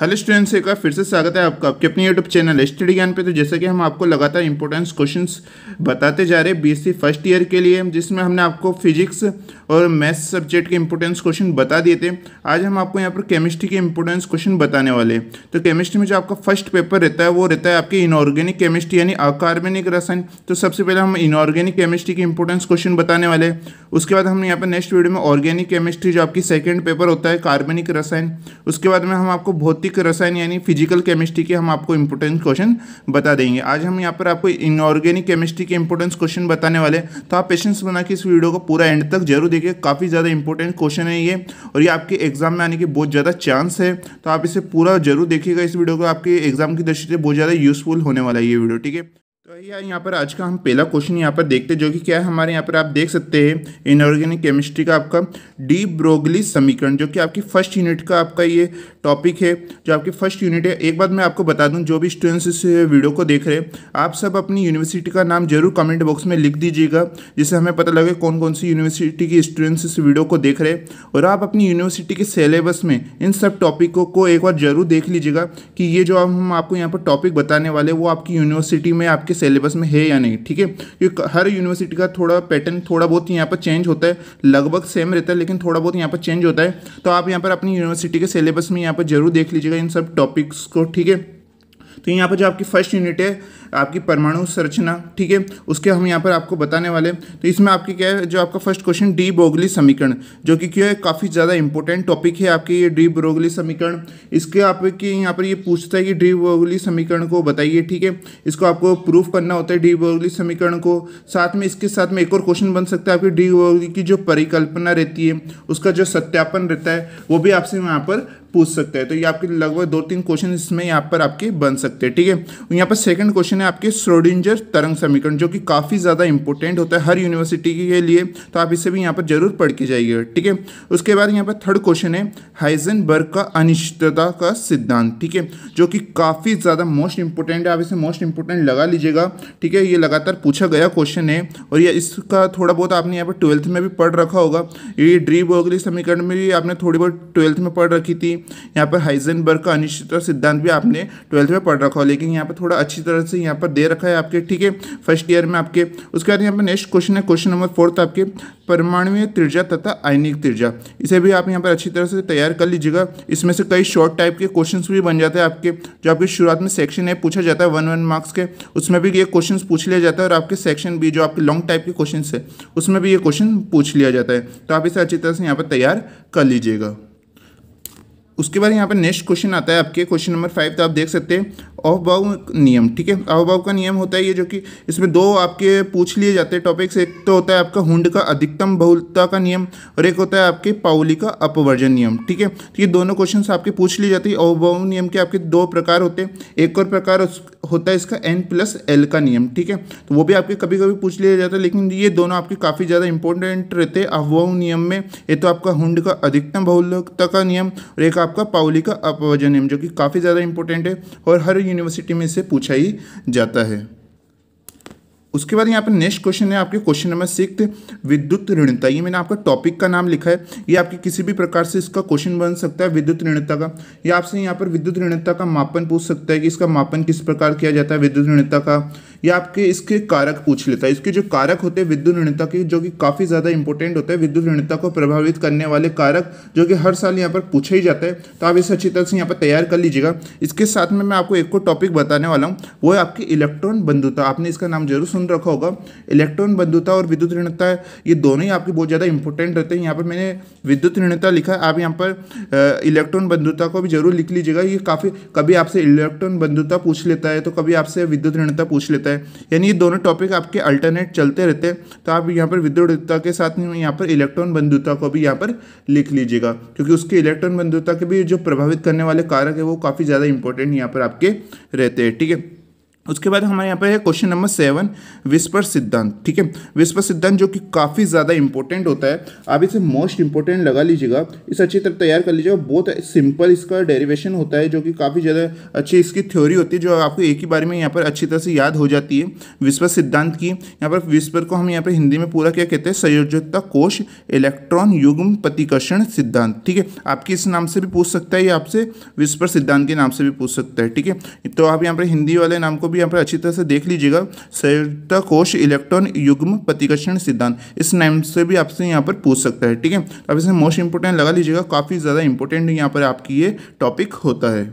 hello students एक बार फिर से स्वागत है आपका आपके अपने यूट्यूब चैनल स्टडी ज्ञान पे तो जैसे कि हम आपको लगातार इंपॉर्टेंस क्वेश्चंस बताते जा रहे हैं बीएससी फर्स्ट ईयर के लिए जिसमें हमने आपको फिजिक्स और मैथ्स सब्जेक्ट के इंपॉर्टेंस क्वेश्चन बता दिए थे आज हम आपको यहाँ पर केमिस्ट्री के इंपॉर्टेंस क्वेश्चन बताने वाले हैं तो केमिस्ट्री में जो आपका फर्स्ट पेपर रहता है वो रहता है आपकी इनऑर्गेनिक केमिस्ट्री यानी अकार्बेनिक रसायन तो सबसे पहले हम इनऑर्गेनिक केमिस्ट्री के इंपॉर्टेंस क्वेश्चन बताने वाले उसके बाद हम यहाँ पर नेक्स्ट वीडियो में ऑर्गेनिक केमिस्ट्री जो आपकी सेकेंड पेपर होता है कार्बेनिक रसायन उसके बाद में हम आपको भौतिक रसायन यानी फिजिकल केमिस्ट्री के हम आपको इंपॉर्टेंट क्वेश्चन बता देंगे आज हम यहाँ पर आपको इनऑर्गेनिक केमिस्ट्री के इंपॉर्टेंस क्वेश्चन बताने वाले तो आप पेशेंस बना के इस वीडियो को पूरा एंड तक जरूर देखिए काफ़ी ज़्यादा इंपॉर्टेंट क्वेश्चन है ये और ये आपके एग्जाम में आने के बहुत ज़्यादा चांस है तो आप इसे पूरा जरूर देखिएगा इस वीडियो को आपके एग्जाम की दृष्टि से बहुत ज़्यादा यूजफुल होने वाला है ये वीडियो ठीक है या यहाँ पर आज का हम पहला क्वेश्चन यहाँ पर देखते जो कि क्या है हमारे यहाँ पर आप देख सकते हैं इनऑर्गेनिक केमिस्ट्री का आपका डी ब्रोगली समीकरण जो कि आपकी फर्स्ट यूनिट का आपका ये टॉपिक है जो आपकी फर्स्ट यूनिट है एक बात मैं आपको बता दूं जो भी स्टूडेंट्स इस वीडियो को देख रहे हैं आप सब अपनी यूनिवर्सिटी का नाम जरूर कमेंट बॉक्स में लिख दीजिएगा जिससे हमें पता लगे कौन कौन सी यूनिवर्सिटी की स्टूडेंट्स इस वीडियो को देख रहे हैं और आप अपनी यूनिवर्सिटी के सिलेबस में इन सब टॉपिकों को एक बार जरूर देख लीजिएगा कि ये जो हम आपको यहाँ पर टॉपिक बताने वाले वो आपकी यूनिवर्सिटी में आपके सिलेबस में है या नहीं ठीक है क्योंकि हर यूनिवर्सिटी का थोड़ा पैटर्न थोड़ा बहुत यहाँ पर चेंज होता है लगभग सेम रहता है लेकिन थोड़ा बहुत यहाँ पर चेंज होता है तो आप यहाँ पर अपनी यूनिवर्सिटी के सिलेबस में यहाँ पर जरूर देख लीजिएगा इन सब टॉपिक्स को ठीक है तो यहाँ पर जो आपकी फर्स्ट यूनिट है आपकी परमाणु संरचना ठीक है उसके हम यहाँ पर आपको बताने वाले तो इसमें आपकी क्या है जो आपका फर्स्ट क्वेश्चन डी बोगली समीकरण जो कि क्यों है काफ़ी ज़्यादा इंपॉर्टेंट टॉपिक है आपके ये डी बोगली समीकरण इसके आपके यहाँ पर ये पूछता है कि डी बोगली समीकरण को बताइए ठीक है इसको आपको प्रूफ करना होता है डी बोगली समीकरण को साथ में इसके साथ में एक और क्वेश्चन बन सकता है आपकी डी बोगली की जो परिकल्पना रहती है उसका जो सत्यापन रहता है वो भी आपसे यहाँ पर पूछ सकते हैं तो ये आपके लगभग दो तीन क्वेश्चन इसमें यहाँ पर आपके बन सकते हैं ठीक है यहाँ पर सेकंड क्वेश्चन है आपके स्रोडिंजर तरंग समीकरण जो कि काफ़ी ज़्यादा इंपॉर्टेंट होता है हर यूनिवर्सिटी के लिए तो आप इसे भी यहाँ पर जरूर पढ़ के जाइए ठीक है उसके बाद यहाँ पर थर्ड क्वेश्चन है हाइजन का अनिश्चितता का सिद्धांत ठीक है जो कि काफ़ी ज़्यादा मोस्ट इंपॉर्टेंट है आप इसे मोस्ट इंपॉर्टेंट लगा लीजिएगा ठीक है ये लगातार पूछा गया क्वेश्चन है और ये इसका थोड़ा बहुत आपने यहाँ पर ट्वेल्थ में भी पढ़ रखा होगा ये ड्री बोगली समीकरण में भी आपने थोड़ी बहुत ट्वेल्थ में पढ़ रखी थी यहाँ पर हाइजनबर्ग का अनिश्चित सिद्धांत भी आपने ट्वेल्थ में पढ़ रखा हो लेकिन यहाँ पर थोड़ा अच्छी तरह से यहाँ पर दे रखा है आपके ठीक है फर्स्ट ईयर में आपके उसके बाद यहाँ पर नेक्स्ट क्वेश्चन है क्वेश्चन नंबर फोर्थ आपके परमाणुय त्रिजा तथा आयनिक त्रिजा इसे भी आप यहाँ पर अच्छी तरह से तैयार कर लीजिएगा इसमें से कई शॉर्ट टाइप के क्वेश्चन भी बन जाते हैं आपके जो आपकी शुरुआत में सेक्शन ए पूछा जाता है वन वन मार्क्स के उसमें भी ये क्वेश्चन पूछ लिया जाता है और आपके सेक्शन बी जो आपके लॉन्ग टाइप के क्वेश्चन है उसमें भी ये क्वेश्चन पूछ लिया जाता है तो आप इसे अच्छी तरह से यहाँ पर तैयार कर लीजिएगा उसके बाद यहाँ पर नेक्स्ट क्वेश्चन आता है आपके क्वेश्चन नंबर फाइव तो आप देख सकते हैं ऑफ बाउ नियम ठीक है ऑफ बाउ का नियम होता है ये जो कि इसमें दो आपके पूछ लिए जाते हैं टॉपिक्स एक तो होता है आपका हुंड का अधिकतम बहुलता का नियम और एक होता है आपके पाउली का अपवर्जन नियम ठीक है तो ये दोनों क्वेश्चन आपके पूछ लिए जाते हैं ऑफ बाउ नियम के आपके दो प्रकार होते हैं एक और प्रकार होता है इसका एन प्लस एल का नियम ठीक है तो वो भी आपके कभी कभी पूछ लिया जाता है लेकिन ये दोनों आपके काफ़ी ज़्यादा इंपॉर्टेंट रहते हैं अफवाह नियम में ये तो आपका हुंड का अधिकतम बहुलता का नियम और एक आपका पाउली का अपवर्जन नियम जो कि काफ़ी ज़्यादा इंपॉर्टेंट है और हर यूनिवर्सिटी में से पूछा ही जाता है उसके बाद यहाँ पर नेक्स्ट क्वेश्चन है आपके क्वेश्चन नंबर सिक्स विद्युत ऋणता ये मैंने आपका टॉपिक का नाम लिखा है ये आपके किसी भी प्रकार से इसका क्वेश्चन बन सकता है विद्युत ऋणता का या आपसे यहाँ पर विद्युत ऋणता का मापन पूछ सकता है कि इसका मापन किस प्रकार किया जाता है विद्युत ऋणता का या आपके इसके कारक पूछ लेता है इसके जो कारक होते हैं विद्युत ऋणता के जो कि काफ़ी ज़्यादा इंपॉर्टेंट होते हैं विद्युत ऋणता को प्रभावित करने वाले कारक जो कि हर साल यहाँ पर पूछा ही जाता है तो आप इसे अच्छी तरह से यहाँ पर तैयार कर लीजिएगा इसके साथ में मैं आपको एक और टॉपिक बताने वाला हूँ वो है आपकी इलेक्ट्रॉन बंधुता आपने इसका नाम जरूर सुन रखा होगा इलेक्ट्रॉन बंधुता और विद्युत ऋणता ये दोनों ही आपके बहुत ज़्यादा इंपॉर्टेंट रहते हैं यहाँ पर मैंने विद्युत ऋणता लिखा है आप यहाँ पर इलेक्ट्रॉन बंधुता को भी जरूर लिख लीजिएगा ये काफ़ी कभी आपसे इलेक्ट्रॉन बंधुता पूछ लेता है तो कभी आपसे विद्युत ऋणता पूछ लेता है रहता है यानी ये दोनों टॉपिक आपके अल्टरनेट चलते रहते हैं तो आप यहाँ पर विद्रोहता के साथ में यहाँ पर इलेक्ट्रॉन बंधुता को भी यहाँ पर लिख लीजिएगा क्योंकि उसके इलेक्ट्रॉन बंधुता के भी जो प्रभावित करने वाले कारक है वो काफ़ी ज़्यादा इंपॉर्टेंट यहाँ पर आपके रहते हैं ठीक है उसके बाद हमारे यहाँ पर है क्वेश्चन नंबर सेवन विस्पर सिद्धांत ठीक है विस्पर सिद्धांत जो कि काफ़ी ज़्यादा इंपॉर्टेंट होता है आप इसे मोस्ट इंपॉर्टेंट लगा लीजिएगा इसे अच्छी तरह तैयार कर लीजिएगा बहुत सिंपल इसका डेरिवेशन होता है जो कि काफ़ी ज़्यादा अच्छी इसकी थ्योरी होती है जो आपको एक ही बारे में यहाँ पर अच्छी तरह से याद हो जाती है विस्पर सिद्धांत की यहाँ पर विस्पर को हम यहाँ पर हिंदी में पूरा क्या कहते हैं संयोजकता कोश इलेक्ट्रॉन युग्म प्रतिकर्षण सिद्धांत ठीक है आपके इस नाम से भी पूछ सकता है या आपसे विस्पर सिद्धांत के नाम से भी पूछ सकता है ठीक है तो आप यहाँ पर हिंदी वाले नाम को भी यहाँ पर अच्छी तरह से देख लीजिएगा संयुक्ता कोश इलेक्ट्रॉन युग्म प्रतिकर्षण सिद्धांत इस नाम से भी आपसे यहाँ पर पूछ सकता है ठीक है अब इसमें मोस्ट इंपोर्टेंट लगा लीजिएगा काफ़ी ज़्यादा इंपॉर्टेंट यहाँ पर आपकी ये टॉपिक होता है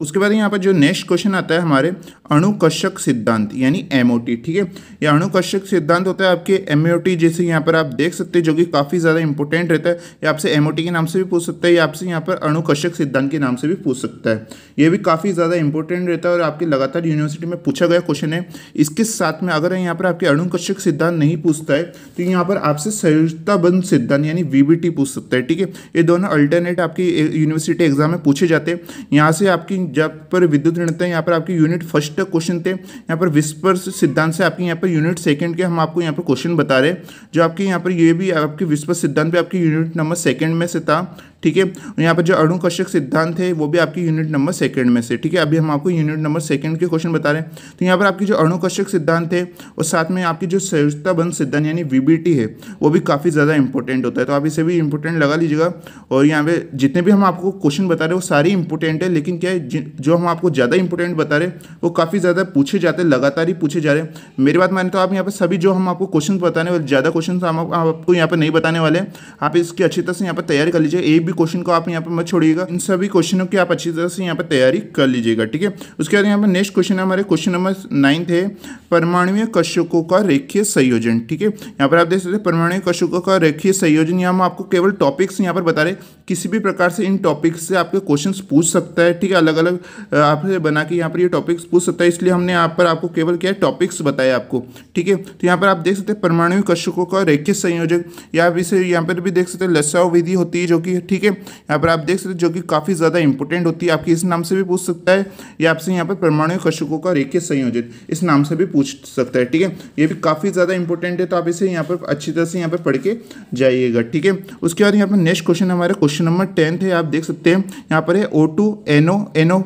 उसके बाद यहाँ पर जो नेक्स्ट क्वेश्चन आता है हमारे अणुकर्षक सिद्धांत यानी एम ठीक है ये अणुकर्षक सिद्धांत होता है आपके एम जैसे यहाँ पर आप देख सकते हैं जो कि काफ़ी ज़्यादा इंपॉर्टेंट रहता है ये आपसे एम के नाम से भी पूछ सकता है या आपसे यहाँ पर अणुकर्षक सिद्धांत के नाम से भी पूछ सकता है ये भी काफ़ी ज़्यादा इंपॉर्टेंट रहता है और आपके लगातार यूनिवर्सिटी में पूछा गया क्वेश्चन है इसके साथ में अगर यहाँ पर आपके अणुकर्षक सिद्धांत नहीं पूछता है तो यहाँ पर आपसे संयुक्ताबंध सिद्धांत यानी वी पूछ सकता है ठीक है ये दोनों अल्टरनेट आपकी यूनिवर्सिटी एग्जाम में पूछे जाते हैं यहाँ से आपकी जब पर विद्युत ऋणता यहाँ पर आपके यूनिट फर्स्ट क्वेश्चन थे यहाँ पर विस्पर सिद्धांत से आपके यहाँ पर यूनिट सेकंड के हम आपको यहाँ पर क्वेश्चन बता रहे जो आपके यहाँ पर ये भी आपके विस्पर सिद्धांत भी आपकी यूनिट नंबर सेकंड में से था ठीक है यहाँ पर जो अणु कश्यक सिद्धांत है वो भी आपकी यूनिट नंबर सेकंड में से ठीक है अभी हम आपको यूनिट नंबर सेकंड के क्वेश्चन बता रहे हैं तो यहाँ पर आपकी जो अणु कश्यक सिद्धांत है और साथ में आपकी जो संयुक्ता बंद सिद्धांत यानी वीबीटी है वो भी काफ़ी ज़्यादा इंपॉर्टेंट होता है तो आप इसे भी इंपॉर्टेंट लगा लीजिएगा और यहाँ पर जितने भी हम आपको क्वेश्चन बता रहे हैं वो सारे इंपॉर्टेंट है लेकिन क्या जो हम आपको ज़्यादा इंपॉर्टेंट बता रहे वो काफ़ी ज़्यादा पूछे जाते हैं लगातार ही पूछे जा रहे हैं मेरी बात माने तो आप यहाँ पर सभी जो हम आपको क्वेश्चन बताने वाले ज़्यादा क्वेश्चन हम आपको यहाँ पर नहीं बताने वाले आप इसकी अच्छी तरह से यहाँ पर तैयारी कर लीजिए ए भी क्वेश्चन को आप यहाँ पर मत छोड़िएगा इन सभी क्वेश्चनों की आप अच्छी तरह से यहाँ पर तैयारी कर लीजिएगा ठीक है उसके बाद यहाँ पर नेक्स्ट क्वेश्चन हमारे क्वेश्चन नंबर नाइन्थ है परमाणुय कश्यकों का रेखीय संयोजन ठीक है यहाँ पर आप देख सकते हैं परमाणुय कश्यकों का रेखीय संयोजन यहाँ हम आपको केवल टॉपिक्स यहाँ पर बता रहे किसी भी प्रकार से इन टॉपिक्स से आपके क्वेश्चन पूछ सकता है ठीक है अलग अलग आपसे बना के यहाँ पर ये टॉपिक्स पूछ सकता है इसलिए हमने यहाँ पर आपको केवल क्या टॉपिक्स बताए आपको ठीक है तो यहाँ पर आप देख सकते हैं परमाणु कश्यकों का रेखीय संयोजन या आप इसे यहाँ पर भी देख सकते हैं लसाव विधि होती है जो कि ठीक ठीक है यहाँ पर आप देख सकते हो जो कि काफ़ी ज़्यादा इंपॉर्टेंट होती है आपकी इस नाम से भी पूछ सकता है या आपसे यहाँ पर परमाणु कशकों का रेखे संयोजित इस नाम से भी पूछ सकता है ठीक है ये भी काफ़ी ज़्यादा इंपॉर्टेंट है तो आप इसे यहाँ पर अच्छी तरह से यहाँ पर पढ़ के जाइएगा ठीक है उसके बाद यहाँ पर नेक्स्ट क्वेश्चन हमारा क्वेश्चन नंबर टेंथ है आप देख सकते हैं यहाँ पर है O two NO NO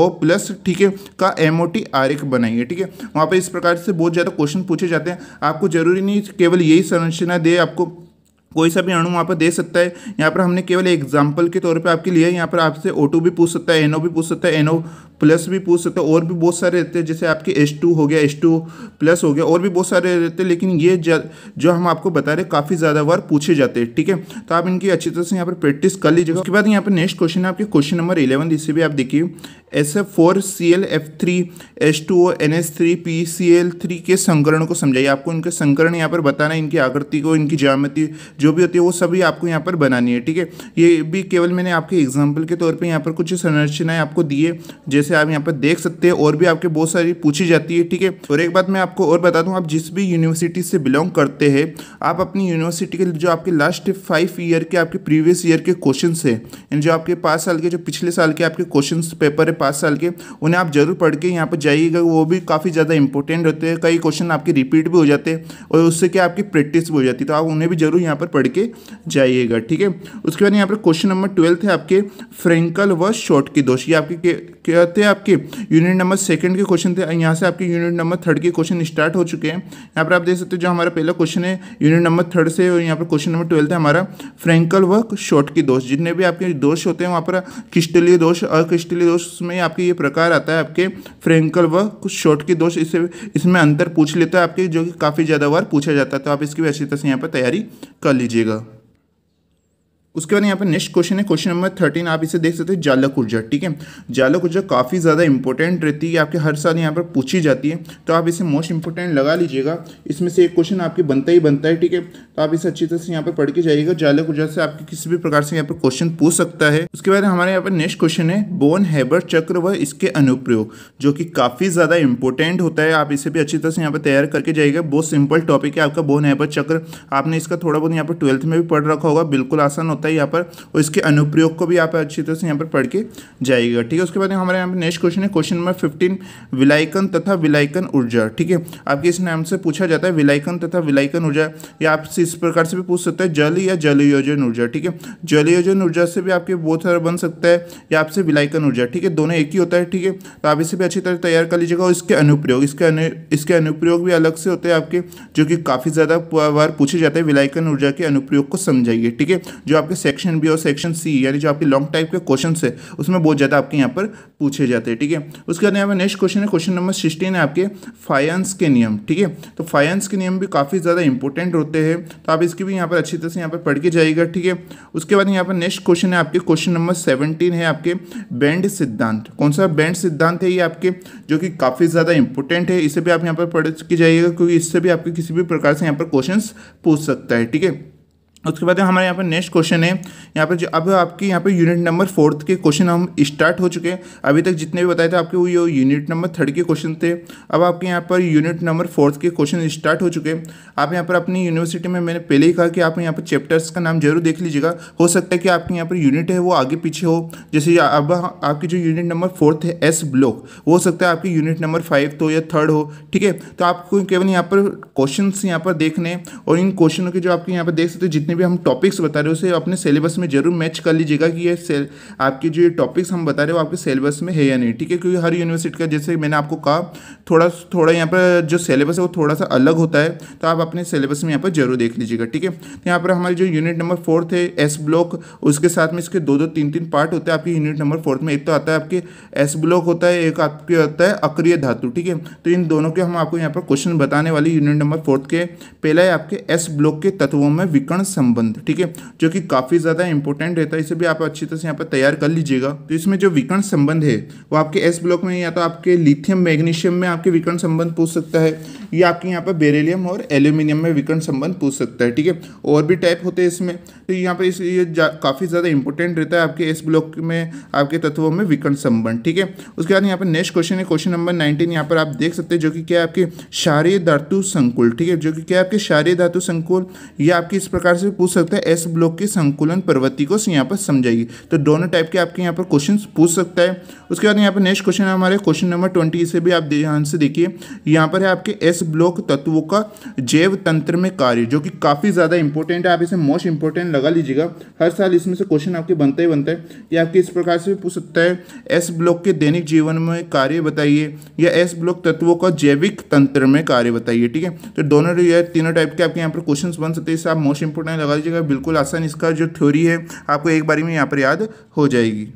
O plus ठीक है का एम ओ टी आर एक बनाइए ठीक है वहाँ पर इस प्रकार से बहुत ज़्यादा क्वेश्चन पूछे जाते हैं आपको जरूरी नहीं केवल यही संरचना दे आपको कोई सा भी अणु वहाँ पर दे सकता है यहाँ पर हमने केवल एग्जाम्पल के तौर पर आपके लिए यहाँ पर आपसे ओ टू भी पूछ सकता है एनओ भी पूछ सकता है एनओ प्लस भी पूछ सकता है और भी बहुत सारे रहते हैं जैसे आपके एस टू हो गया एस टू प्लस हो गया और भी बहुत सारे रहते हैं लेकिन ये जो हम आपको बता रहे काफ़ी ज़्यादा बार पूछे जाते हैं ठीक है तो आप इनकी अच्छी तरह से यहाँ पर प्रैक्टिस कर लीजिएगा उसके बाद यहाँ पर नेक्स्ट क्वेश्चन है आपके क्वेश्चन नंबर इलेवन इसे भी आप देखिए S F four C L F three S two O N S three P C L three के संकरण को समझाइए आपको इनके संकरण यहाँ पर बताना है इनकी आकृति को इनकी ज्यामिति जो भी होती है वो सभी आपको यहाँ पर बनानी है ठीक है ये भी केवल मैंने आपके एग्जाम्पल के तौर पर यहाँ पर कुछ संरचनाएं आपको दिए जैसे आप यहाँ पर देख सकते हैं और भी आपके बहुत सारी पूछी जाती है ठीक है और एक बात मैं आपको और बता दूँ आप जिस भी यूनिवर्सिटी से बिलोंग करते हैं आप अपनी यूनिवर्सिटी के जो आपके लास्ट फाइव ईयर के आपके प्रीवियस ईयर के क्वेश्चन है जो आपके पाँच साल के जो पिछले साल के आपके क्वेश्चन पेपर है पाँच साल के उन्हें आप जरूर पढ़ के यहाँ पर जाइएगा वो भी काफ़ी ज़्यादा इंपॉर्टेंट होते हैं कई क्वेश्चन आपके रिपीट भी हो जाते हैं और उससे क्या आपकी प्रैक्टिस भी हो जाती है तो आप उन्हें भी जरूर यहाँ पर पढ़ के जाइएगा ठीक है उसके बाद यहाँ पर क्वेश्चन नंबर ट्वेल्थ है आपके फ्रेंकल व शॉर्ट की दोष ये आपके क्या थे आपके यूनिट नंबर सेकंड के क्वेश्चन थे यहाँ से आपके यूनिट नंबर थर्ड के क्वेश्चन स्टार्ट हो चुके हैं यहाँ पर आप देख सकते हो जो हमारा पहला क्वेश्चन है यूनिट नंबर थर्ड से और यहाँ पर क्वेश्चन नंबर ट्वेल्थ है हमारा फ्रेंकल व शॉर्ट की दोष जितने भी आपके दोष होते हैं वहाँ पर क्रिस्टलीय दोष अक्रिस्टलीय दोष में आपके ये प्रकार आता है आपके फ्रेंकल व शॉर्ट की दोष इससे इसमें अंतर पूछ लेता है आपके जो कि काफ़ी ज़्यादा बार पूछा जाता है तो आप इसकी भी अच्छी तरह से यहाँ पर तैयारी कर लीजिए लीजिएगा उसके बाद यहाँ पर नेक्स्ट क्वेश्चन है क्वेश्चन नंबर थर्टीन आप इसे देख सकते हैं जालक ऊर्जा ठीक है जालक ऊर्जा काफ़ी ज़्यादा इंपॉर्टेंट रहती है आपके हर साल यहाँ पर पूछी जाती है तो आप इसे मोस्ट इंपॉर्टेंट लगा लीजिएगा इसमें से एक क्वेश्चन आपके बनता ही बनता है ठीक है तो आप इसे अच्छी तरह से यहाँ पर पढ़ के जाइएगा जालक ऊर्जा से आपके किसी भी प्रकार से यहाँ पर क्वेश्चन पूछ सकता है उसके बाद हमारे यहाँ पर नेक्स्ट क्वेश्चन है बोन हैबर चक्र व इसके अनुप्रयोग जो कि काफ़ी ज़्यादा इंपॉर्टेंट होता है आप इसे भी अच्छी तरह से यहाँ पर तैयार करके जाइएगा बहुत सिंपल टॉपिक है आपका बोन हैबर चक्र आपने इसका थोड़ा बहुत यहाँ पर ट्वेल्थ में भी पढ़ रखा होगा बिल्कुल आसान होता होता है यहाँ पर और इसके अनुप्रयोग को भी आप अच्छी तरह से यहाँ पर पढ़ के जाएगा ठीक है उसके बाद हमारे यहाँ पर नेक्स्ट क्वेश्चन है क्वेश्चन नंबर फिफ्टीन विलायकन तथा विलायकन ऊर्जा ठीक है आपके इस नाम से पूछा जाता है विलायकन तथा विलायकन ऊर्जा या आपसे इस प्रकार से भी पूछ सकते हैं जल या जलयोजन ऊर्जा ठीक है जलयोजन ऊर्जा से भी आपके बहुत सारा बन सकता है या आपसे विलायकन ऊर्जा ठीक है दोनों एक ही होता है ठीक है तो आप इसे भी अच्छी तरह तैयार कर लीजिएगा और इसके अनुप्रयोग इसके अनु इसके अनुप्रयोग भी अलग से होते हैं आपके जो कि काफ़ी ज़्यादा बार पूछे जाते हैं विलायकन ऊर्जा के अनुप्रयोग को समझाइए ठीक है जो आपके आपके सेक्शन बी और सेक्शन सी यानी जो आपके लॉन्ग टाइप के क्वेश्चन है उसमें बहुत ज़्यादा आपके यहाँ पर पूछे जाते हैं ठीक है उसके बाद यहाँ पर नेक्स्ट क्वेश्चन है क्वेश्चन नंबर सिक्सटीन है आपके फाइनेंस के नियम ठीक है तो फाइनेंस के नियम भी काफ़ी ज़्यादा इंपॉर्टेंट होते हैं तो आप इसकी भी यहाँ पर अच्छी तरह से यहाँ पर पढ़ के जाइएगा ठीक है उसके बाद यहाँ पर नेक्स्ट क्वेश्चन है आपके क्वेश्चन नंबर सेवनटीन है आपके बैंड सिद्धांत कौन सा बैंड सिद्धांत है ये आपके जो कि काफ़ी ज़्यादा इंपॉर्टेंट है इसे भी आप यहाँ पर पढ़ के जाइएगा क्योंकि इससे भी आपके किसी भी प्रकार से यहाँ पर क्वेश्चन पूछ सकता है ठीक है उसके बाद हमारे यहाँ पर नेक्स्ट क्वेश्चन है यहाँ पर जो अब आपकी यहाँ पर यूनिट नंबर फोर्थ के क्वेश्चन हम स्टार्ट हो चुके हैं अभी तक जितने भी बताए थे आपके वो ये यूनिट नंबर थर्ड के क्वेश्चन थे अब आपके यहाँ पर यूनिट नंबर फोर्थ के क्वेश्चन स्टार्ट हो चुके हैं आप यहाँ पर अपनी यूनिवर्सिटी में मैंने पहले ही कहा कि आप यहाँ पर चैप्टर्स का नाम जरूर देख लीजिएगा हो सकता है कि आपके यहाँ पर यूनिट है वो आगे पीछे हो जैसे अब हाँ, आपकी जो यूनिट नंबर फोर्थ है एस ब्लॉक हो सकता है आपकी यूनिट नंबर फाइव तो या थर्ड हो ठीक है तो आपको केवल यहाँ पर क्वेश्चन यहाँ पर देखने और इन क्वेश्चनों के जो आपके यहाँ पर देख सकते जितने जितने भी हम टॉपिक्स बता रहे हो उसे अपने सिलेबस में जरूर मैच कर लीजिएगा कि ये आपके जो टॉपिक्स हम बता रहे हो आपके सिलेबस में है या नहीं ठीक है क्योंकि हर यूनिवर्सिटी का जैसे मैंने आपको कहा थोड़ा थोड़ा यहाँ पर जो सिलेबस है वो थोड़ा सा अलग होता है तो आप अपने सिलेबस में यहाँ पर जरूर देख लीजिएगा ठीक है तो यहाँ पर हमारे जो यूनिट नंबर फोर्थ है एस ब्लॉक उसके साथ में इसके दो दो तीन तीन पार्ट होते हैं आपके यूनिट नंबर फोर्थ में एक तो आता है आपके एस ब्लॉक होता है एक आपके होता है अक्रिय धातु ठीक है तो इन दोनों के हम आपको यहाँ पर क्वेश्चन बताने वाले यूनिट नंबर फोर्थ के पहला है आपके एस ब्लॉक के तत्वों में विकर्ण संबंध ठीक है जो कि काफ़ी ज़्यादा इंपॉर्टेंट रहता है इसे भी आप अच्छी तरह से यहाँ पर तैयार कर लीजिएगा तो इसमें जो विकर्ण संबंध है वो आपके एस ब्लॉक में या तो आपके लिथियम मैग्नीशियम में आपके विकर्ण संबंध पूछ सकता है या आपके यहाँ पर बेरेलियम और एल्यूमिनियम में विकर्ण संबंध पूछ सकता है ठीक है और भी टाइप होते हैं इसमें तो यहाँ पर इसलिए काफ़ी ज़्यादा इंपॉर्टेंट रहता है आपके एस ब्लॉक में आपके तत्वों में विकर्ण संबंध ठीक है उसके बाद यहाँ पर नेक्स्ट क्वेश्चन है क्वेश्चन नंबर नाइनटीन यहाँ पर आप देख सकते हैं जो कि क्या आपके क्षारीय धातु संकुल ठीक है जो कि क्या आपके क्षारीय धातु संकुल या आपकी इस प्रकार से पूछ सकता है एस ब्लॉक के संकुलन प्रवृत्ति को यहाँ पर समझाइए तो दोनों टाइप के आपके यहाँ पर क्वेश्चन पूछ सकता है उसके बाद यहाँ पर नेक्स्ट क्वेश्चन है हमारे क्वेश्चन नंबर ट्वेंटी इसे भी आप ध्यान से देखिए यहाँ पर है आपके एस ब्लॉक तत्वों का जैव तंत्र में कार्य जो कि काफ़ी ज़्यादा इंपॉर्टेंट है आप इसे मोस्ट इंपॉर्टेंट लगा लीजिएगा हर साल इसमें से क्वेश्चन आपके बनते ही बनते हैं या आपके इस प्रकार से पूछ सकता है एस ब्लॉक के दैनिक जीवन में कार्य बताइए या एस ब्लॉक तत्वों का जैविक तंत्र में कार्य बताइए ठीक है तो दोनों तीनों टाइप के आपके यहाँ पर क्वेश्चन बन सकते हैं इससे आप मोस्ट इंपॉर्टेंट लगा दीजिएगा बिल्कुल आसान इसका जो थ्योरी है आपको एक बारी में यहाँ पर याद हो जाएगी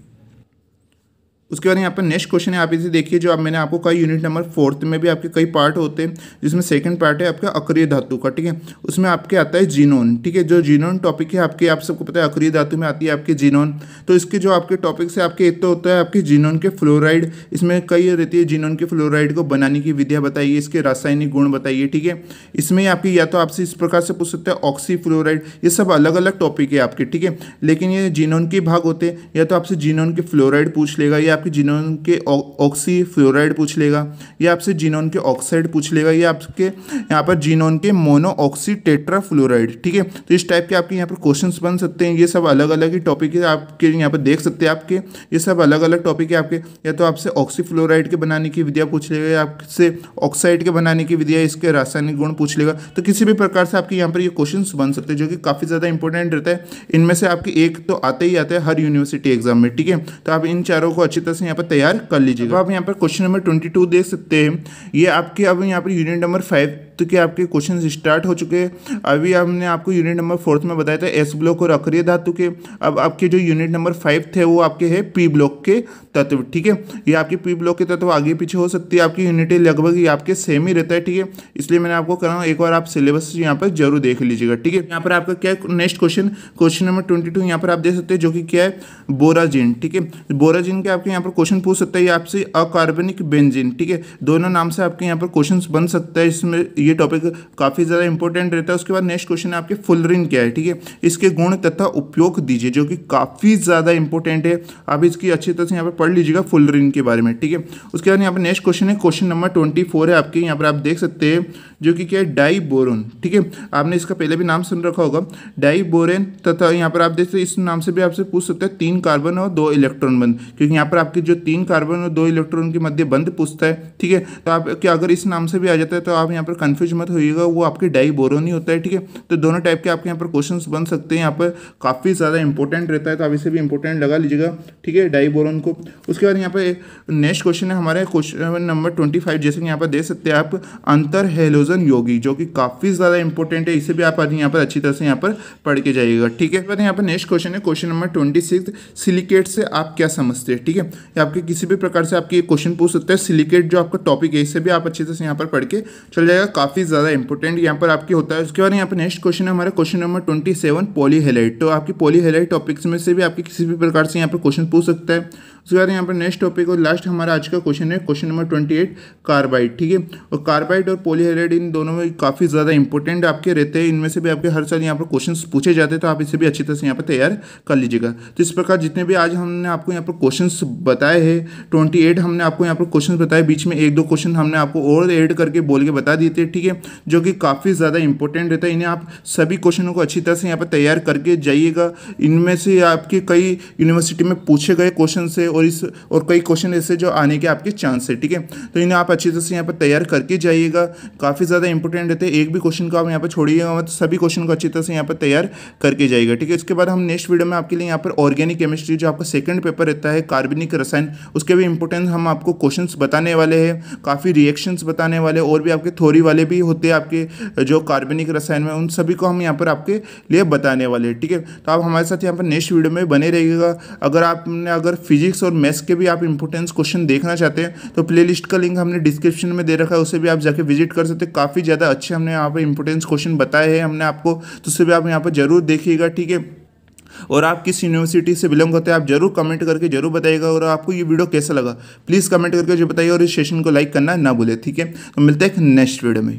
उसके बाद यहाँ पर नेक्स्ट क्वेश्चन है आप इसे देखिए जो आप मैंने आपको कई यूनिट नंबर फोर्थ में भी आपके कई पार्ट होते हैं जिसमें सेकंड पार्ट है आपका अक्रिय धातु का ठीक है उसमें आपके आता है जीनोन ठीक है जो जीनोन टॉपिक है आपके आप सबको पता है अक्रिय धातु में आती है आपके जीनोन तो इसके जो आपके टॉपिक्स है आपके एक तो होता है आपके जीनोन के फ्लोराइड इसमें कई रहती है जीनोन के फ्लोराइड को बनाने की विधिया बताइए इसके रासायनिक गुण बताइए ठीक है इसमें आपकी या तो आपसे इस प्रकार से पूछ सकते हैं ऑक्सी फ्लोराइड ये सब अलग अलग टॉपिक है आपके ठीक है लेकिन ये जीनोन के भाग होते हैं या तो आपसे जीनोन के फ्लोराइड पूछ लेगा या आपके जीनोम के ऑक्सी फ्लोराइड पूछ लेगा या आपसे जीनोम के ऑक्साइड पूछ लेगा या आपके यहाँ पर जीनोम के मोनो ऑक्सी टेट्रा फ्लोराइड ठीक है तो इस टाइप के आपके यहाँ पर क्वेश्चन बन सकते हैं ये सब अलग अलग ही टॉपिक है आपके यहाँ पर देख सकते हैं आपके ये सब अलग अलग टॉपिक है आपके या तो आपसे ऑक्सी फ्लोराइड के बनाने की विधिया पूछ लेगा या आपसे ऑक्साइड के बनाने की विधिया इसके रासायनिक गुण पूछ लेगा तो किसी भी प्रकार से आपके यहाँ पर ये क्वेश्चन बन सकते हैं जो कि काफ़ी ज़्यादा इंपॉर्टेंट रहता है इनमें से आपके एक तो आते ही आते हैं हर यूनिवर्सिटी एग्जाम में ठीक है तो आप इन चारों को अच्छी तरह से यहाँ पर तैयार कर लीजिएगा आप यहाँ पर क्वेश्चन नंबर ट्वेंटी टू देख सकते हैं ये आपके अब यहाँ पर यूनिट नंबर फाइव तो क्या आपके क्वेश्चन स्टार्ट हो चुके हैं अभी हमने आपको यूनिट नंबर फोर्थ में बताया था एस ब्लॉक और अक्रिय धातु के अब आपके जो यूनिट नंबर फाइव थे वो आपके है पी ब्लॉक के तत्व ठीक है ये आपके पी ब्लॉक के तत्व आगे पीछे हो सकती है आपकी यूनिटें लगभग ये आपके सेम ही रहता है ठीक है इसलिए मैंने आपको कहा एक बार आप सिलेबस यहाँ पर जरूर देख लीजिएगा ठीक है यहाँ पर आपका क्या next question question number twenty two यहाँ पर आप देख सकते हैं जो कि क्या है बोराजिन ठीक है बोराजिन के आपके यहाँ पर क्वेश्चन पूछ सकता है आपसे अकार्बनिक बेंजिन ठीक है दोनों नाम से आपके यहाँ पर क्वेश्चन बन सकता है इसमें ये टॉपिक काफ़ी ज़्यादा इंपॉर्टेंट रहता है उसके बाद नेक्स्ट क्वेश्चन है आपके फुलरिन क्या है ठीक है इसके गुण तथा उपयोग दीजिए जो कि काफ़ी ज़्यादा इंपॉर्टेंट है आप इसकी अच्छी तरह से यहाँ पर पढ़ लीजिएगा फुलरिन के बारे में ठीक है उसके बाद यहाँ पर नेक्स्ट क्वेश्चन है क्वेश्चन नंबर ट्वेंटी है आपके यहाँ पर आप देख सकते हैं जो कि क्या है डाई बोरोन ठीक है आपने इसका पहले भी नाम सुन रखा होगा डाई बोरेन तथा यहाँ पर आप देख सकते इस नाम से भी आपसे पूछ सकते हैं तीन कार्बन और दो इलेक्ट्रॉन बंद क्योंकि यहाँ पर आपके जो तीन कार्बन और दो इलेक्ट्रॉन के मध्य बंद पूछता है ठीक है तो आप क्या अगर इस नाम से भी आ जाता है तो आप यहाँ पर कन्फ्यूज मत होइएगा वो आपके डाई बोरोन ही होता है ठीक है तो दोनों टाइप के आपके यहाँ पर क्वेश्चन बन सकते हैं यहाँ पर काफ़ी ज़्यादा इंपॉर्टेंट रहता है तो आप इसे भी इंपॉर्टेंट लगा लीजिएगा ठीक है डाई बोरोन को उसके बाद यहाँ पर नेक्स्ट क्वेश्चन है हमारे क्वेश्चन नंबर ट्वेंटी फाइव जैसे कि यहाँ पर दे सकते हैं आप अंतर हेलोज भोजन योगी जो कि काफ़ी ज़्यादा इंपॉर्टेंट है इसे भी आप यहाँ पर अच्छी तरह से यहाँ पर पढ़ के जाइएगा ठीक है बाद यहाँ पर नेक्स्ट क्वेश्चन है question number twenty six silicate से आप क्या समझते हैं ठीक है या आपके किसी भी प्रकार से आपके क्वेश्चन पूछ सकते हैं सिलिकेट जो आपका टॉपिक है इसे भी आप अच्छी तरह से यहाँ पर पढ़ के चल जाएगा काफ़ी ज़्यादा इंपॉर्टेंट यहाँ पर आपके होता है उसके बाद यहाँ पर नेक्स्ट क्वेश्चन है हमारा क्वेश्चन नंबर ट्वेंटी सेवन तो आपकी पॉलीहेलाइट टॉपिक्स में से भी आपके किसी भी प्रकार से यहाँ पर क्वेश्चन पूछ सकता है उसके बाद यहाँ पर नेक्स्ट टॉपिक और लास्ट हमारा आज का क्वेश्चन है question number twenty eight carbide ठीक है और कार्बाइड और पोलीहेलाइड इन दोनों में काफ़ी ज़्यादा इंपॉर्टेंट आपके रहते हैं इनमें से भी आपके हर साल यहाँ पर क्वेश्चन पूछे जाते हैं तो आप इसे भी अच्छी तरह से यहाँ पर तैयार कर लीजिएगा तो इस प्रकार जितने भी आज हमने आपको यहाँ पर क्वेश्चन बताए हैं ट्वेंटी हमने आपको यहाँ पर क्वेश्चन बताए बीच में एक दो क्वेश्चन हमने आपको और एड करके बोल के बता दिए थे ठीक है जो कि काफ़ी ज़्यादा इंपॉर्टेंट रहता है इन्हें आप सभी क्वेश्चनों को अच्छी तरह से यहाँ पर तैयार करके जाइएगा इनमें से आपके कई यूनिवर्सिटी में पूछे गए क्वेश्चन से और इस और कई क्वेश्चन ऐसे जो आने के आपके चांस है ठीक है तो इन्हें आप अच्छी तरह से यहाँ पर तैयार करके जाइएगा काफ़ी काफ़ी ज़्यादा इंपॉर्टेंट रहते हैं एक भी क्वेश्चन को आप यहाँ पर छोड़िएगा तो सभी क्वेश्चन को अच्छी तरह से यहाँ पर तैयार करके जाएगा ठीक है इसके बाद हम नेक्स्ट वीडियो में आपके लिए यहाँ पर ऑर्गेनिक केमिस्ट्री जो आपका सेकंड पेपर रहता है कार्बनिक रसायन उसके भी इंपॉर्टेंस हम आपको क्वेश्चन बताने वाले हैं काफ़ी रिएक्शंस बताने वाले और भी आपके थोरी वाले भी होते हैं आपके जो कार्बनिक रसायन में उन सभी को हम यहाँ पर आपके लिए बताने वाले हैं ठीक है तो आप हमारे साथ यहाँ पर नेक्स्ट वीडियो में बने रहिएगा अगर आपने अगर फिजिक्स और मैथ्स के भी आप इंपॉर्टेंस क्वेश्चन देखना चाहते हैं तो प्ले का लिंक हमने डिस्क्रिप्शन में दे रखा है उसे भी आप जाके विजिट कर सकते हैं काफ़ी ज़्यादा अच्छे हमने यहाँ पर इंपोर्टेंस क्वेश्चन बताए हैं हमने आपको तो उससे भी आप यहाँ पर जरूर देखिएगा ठीक है और आप किस यूनिवर्सिटी से बिलोंग करते हैं आप जरूर कमेंट करके जरूर बताइएगा और आपको ये वीडियो कैसा लगा प्लीज़ कमेंट करके जो बताइए और इस सेशन को लाइक करना ना भूले ठीक है तो मिलते हैं नेक्स्ट वीडियो में